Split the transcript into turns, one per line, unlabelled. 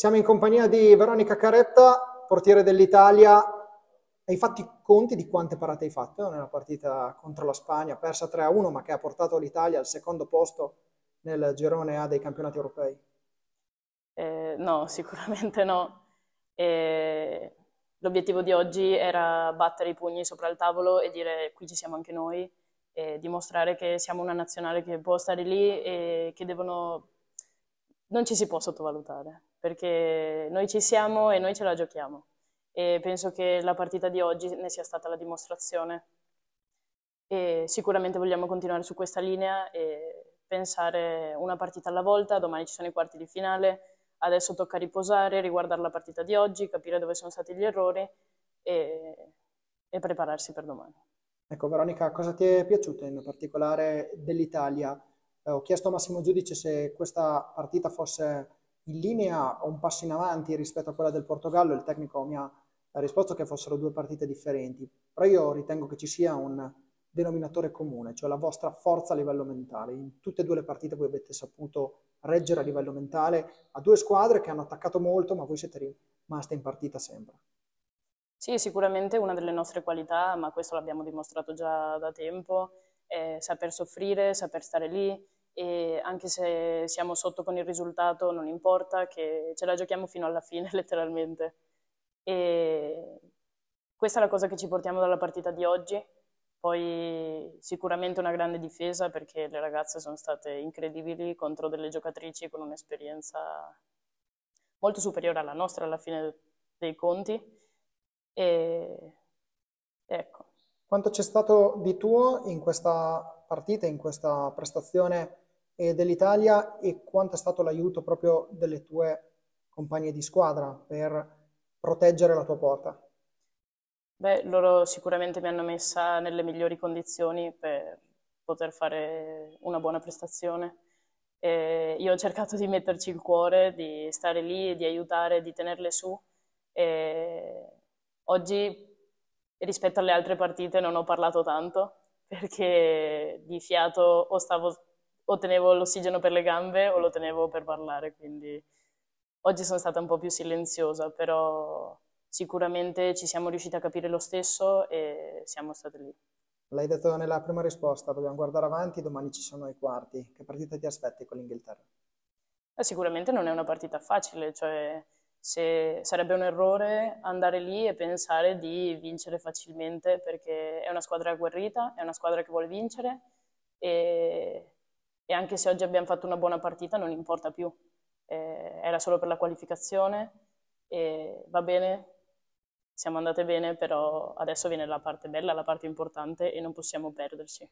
Siamo in compagnia di Veronica Caretta, portiere dell'Italia. Hai fatto i conti di quante parate hai fatto eh, nella partita contro la Spagna, persa 3-1, ma che ha portato l'Italia al secondo posto nel girone A dei campionati europei?
Eh, no, sicuramente no. Eh, l'obiettivo di oggi era battere i pugni sopra il tavolo e dire qui ci siamo anche noi, e dimostrare che siamo una nazionale che può stare lì e che devono non ci si può sottovalutare, perché noi ci siamo e noi ce la giochiamo. E penso che la partita di oggi ne sia stata la dimostrazione. E sicuramente vogliamo continuare su questa linea e pensare una partita alla volta, domani ci sono i quarti di finale, adesso tocca riposare, riguardare la partita di oggi, capire dove sono stati gli errori e, e prepararsi per domani.
Ecco Veronica, cosa ti è piaciuto in particolare dell'Italia? eh, ho chiesto a Massimo Giudice se questa partita fosse in linea o un passo in avanti rispetto a quella del Portogallo, il tecnico mi ha risposto che fossero due partite differenti, però io ritengo che ci sia un denominatore comune, cioè la vostra forza a livello mentale. In tutte e due le partite voi avete saputo reggere a livello mentale a due squadre che hanno attaccato molto, ma voi siete rimaste in partita sempre.
Sì, sicuramente una delle nostre qualità, ma questo l'abbiamo dimostrato già da tempo, è saper soffrire, saper stare lì, e anche se siamo sotto con il risultato non importa, che ce la giochiamo fino alla fine letteralmente. E questa è la cosa che ci portiamo dalla partita di oggi, poi sicuramente una grande difesa perché le ragazze sono state incredibili contro delle giocatrici con un'esperienza molto superiore alla nostra alla fine dei conti. E ecco.
Quanto c'è stato di tuo in questa partita, in questa prestazione eh, dell'Italia e quanto è stato l'aiuto proprio delle tue compagne di squadra per proteggere la tua porta?
Beh, loro sicuramente mi hanno messa nelle migliori condizioni per poter fare una buona prestazione. E io ho cercato di metterci il cuore, di stare lì, di aiutare, di tenerle su. E oggi, rispetto alle altre partite, non ho parlato tanto perché di fiato o stavo o tenevo l'ossigeno per le gambe o lo tenevo per parlare, quindi oggi sono stata un po' più silenziosa, però sicuramente ci siamo riusciti a capire lo stesso e siamo state lì.
L'hai detto nella prima risposta, dobbiamo guardare avanti, domani ci sono i quarti. Che partita ti aspetti con l'Inghilterra?
Eh, sicuramente non è una partita facile, cioè sarebbe un errore andare lì e pensare di vincere facilmente perché è una squadra agguerrita, è una squadra che vuole vincere e e anche se oggi abbiamo fatto una buona partita non importa più, eh, era solo per la qualificazione e va bene, siamo andate bene, però adesso viene la parte bella, la parte importante e non possiamo perderci.